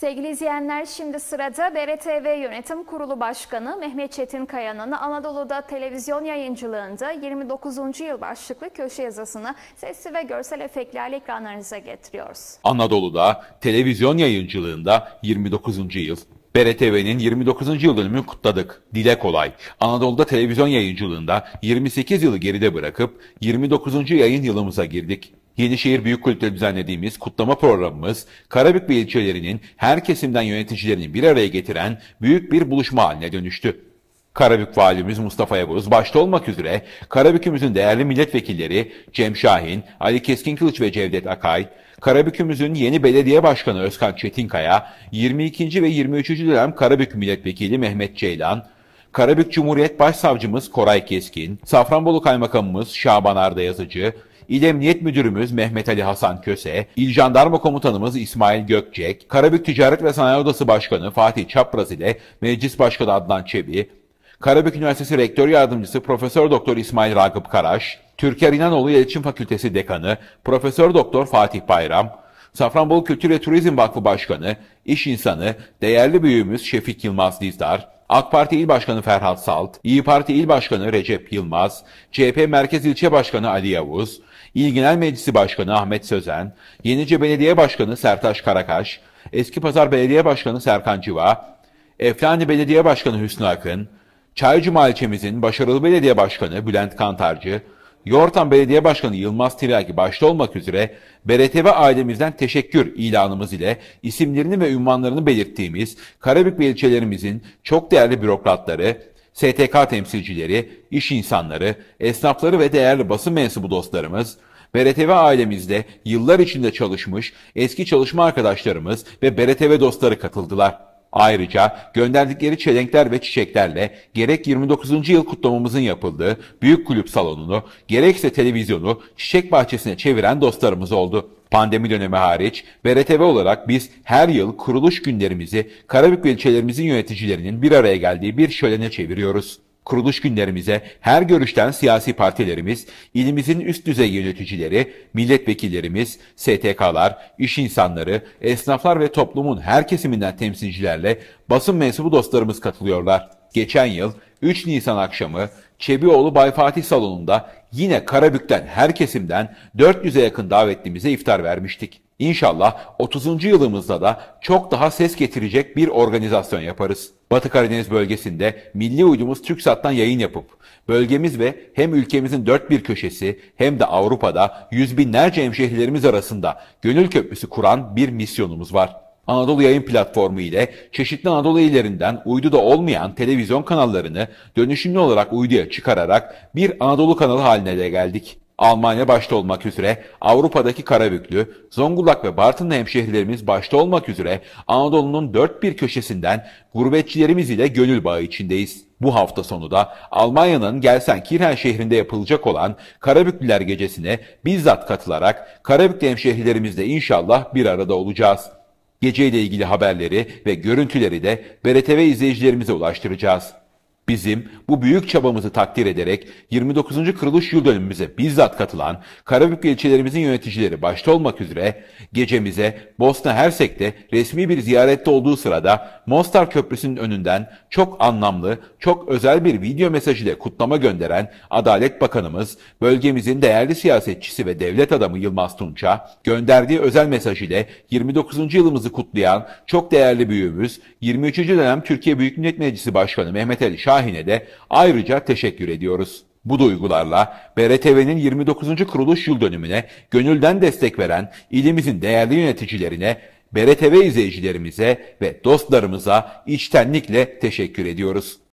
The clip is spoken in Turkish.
Sevgili izleyenler şimdi sırada BRTV Yönetim Kurulu Başkanı Mehmet Çetin Kayan'ın Anadolu'da televizyon yayıncılığında 29. yıl başlıklı köşe yazısını sesli ve görsel efektlerle ekranlarınıza getiriyoruz. Anadolu'da televizyon yayıncılığında 29. yıl BRTV'nin 29. yıl dönümünü kutladık. Dile kolay. Anadolu'da televizyon yayıncılığında 28 yılı geride bırakıp 29. yayın yılımıza girdik. Yenişehir Büyük Büyükkulüp'te düzenlediğimiz kutlama programımız Karabük ve ilçelerinin her kesimden yöneticilerini bir araya getiren büyük bir buluşma haline dönüştü. Karabük Valimiz Mustafa Yavuz başta olmak üzere Karabük'ümüzün değerli milletvekilleri Cem Şahin, Ali Keskin Kılıç ve Cevdet Akay, Karabük'ümüzün yeni belediye başkanı Özkan Çetinkaya, 22. ve 23. dönem Karabük Milletvekili Mehmet Ceylan, Karabük Cumhuriyet Başsavcımız Koray Keskin, Safranbolu Kaymakamımız Şaban Arda Yazıcı, İl Emniyet Müdürümüz Mehmet Ali Hasan Köse, İl Jandarma Komutanımız İsmail Gökçek, Karabük Ticaret ve Sanayi Odası Başkanı Fatih Çapraz ile Meclis Başkanı Adnan Çebi, Karabük Üniversitesi Rektör Yardımcısı Profesör Doktor İsmail Ragıp Karaş, Türker İnanoğlu İletişim Fakültesi Dekanı Profesör Doktor Fatih Bayram, Safranbolu Kültür ve Turizm Vakfı Başkanı, iş insanı, değerli büyüğümüz Şefik Yılmaz Dizdar, AK Parti İl Başkanı Ferhat Salt, İyi Parti İl Başkanı Recep Yılmaz, CHP Merkez İlçe Başkanı Ali Yavuz, İl Genel Meclisi Başkanı Ahmet Sözen, Yenice Belediye Başkanı Sertaş Karakaş, Eski Pazar Belediye Başkanı Serkan Civa, Eflani Belediye Başkanı Hüsnü Akın, Çaycuma ilçemizin başarılı belediye başkanı Bülent Kantarcı, Yortan Belediye Başkanı Yılmaz Tiraki başta olmak üzere BRTV ailemizden teşekkür ilanımız ile isimlerini ve ünvanlarını belirttiğimiz Karabük ve ilçelerimizin çok değerli bürokratları, STK temsilcileri, iş insanları, esnafları ve değerli basın mensubu dostlarımız, BRTV ailemizde yıllar içinde çalışmış eski çalışma arkadaşlarımız ve BRTV dostları katıldılar. Ayrıca gönderdikleri çelenkler ve çiçeklerle gerek 29. yıl kutlamamızın yapıldığı büyük kulüp salonunu, gerekse televizyonu çiçek bahçesine çeviren dostlarımız oldu. Pandemi dönemi hariç BRTV olarak biz her yıl kuruluş günlerimizi Karabük ve ilçelerimizin yöneticilerinin bir araya geldiği bir şölene çeviriyoruz. Kuruluş günlerimize her görüşten siyasi partilerimiz, ilimizin üst düzey yöneticileri, milletvekillerimiz, STK'lar, iş insanları, esnaflar ve toplumun her kesiminden temsilcilerle basın mensubu dostlarımız katılıyorlar. Geçen yıl 3 Nisan akşamı Çebioğlu Bay Fatih Salonu'nda yine Karabük'ten her kesimden 400'e yakın davetlimize iftar vermiştik. İnşallah 30. yılımızda da çok daha ses getirecek bir organizasyon yaparız. Batı Karadeniz bölgesinde milli uydumuz TürkSat'tan yayın yapıp bölgemiz ve hem ülkemizin dört bir köşesi hem de Avrupa'da yüz binlerce hemşehrilerimiz arasında gönül köprüsü kuran bir misyonumuz var. Anadolu Yayın Platformu ile çeşitli Anadolu illerinden uyduda olmayan televizyon kanallarını dönüşümlü olarak uyduya çıkararak bir Anadolu kanalı haline de geldik. Almanya başta olmak üzere Avrupa'daki Karabüklü, Zonguldak ve Bartın'la hemşehrilerimiz başta olmak üzere Anadolu'nun dört bir köşesinden gurbetçilerimiz ile gönül bağı içindeyiz. Bu hafta sonu da Almanya'nın Gelsenkirchen şehrinde yapılacak olan Karabüklüler Gecesi'ne bizzat katılarak Karabüklü hemşehrilerimizle inşallah bir arada olacağız. Geceyle ilgili haberleri ve görüntüleri de BRTV izleyicilerimize ulaştıracağız bizim bu büyük çabamızı takdir ederek 29. kuruluş yıl dönümümüze bizzat katılan Karabük ilçelerimizin yöneticileri başta olmak üzere gecemize Bosna Hersek'te resmi bir ziyarette olduğu sırada Mostar Köprüsü'nün önünden çok anlamlı, çok özel bir video mesajı ile kutlama gönderen Adalet Bakanımız, bölgemizin değerli siyasetçisi ve devlet adamı Yılmaz Tunç'a gönderdiği özel mesaj ile 29. yılımızı kutlayan çok değerli büyüğümüz 23. dönem Türkiye Büyük Millet Meclisi Başkanı Mehmet Ali Şahin Şahin'e de ayrıca teşekkür ediyoruz. Bu duygularla BRTV'nin 29. kuruluş yıl dönümüne gönülden destek veren ilimizin değerli yöneticilerine, BRTV izleyicilerimize ve dostlarımıza içtenlikle teşekkür ediyoruz.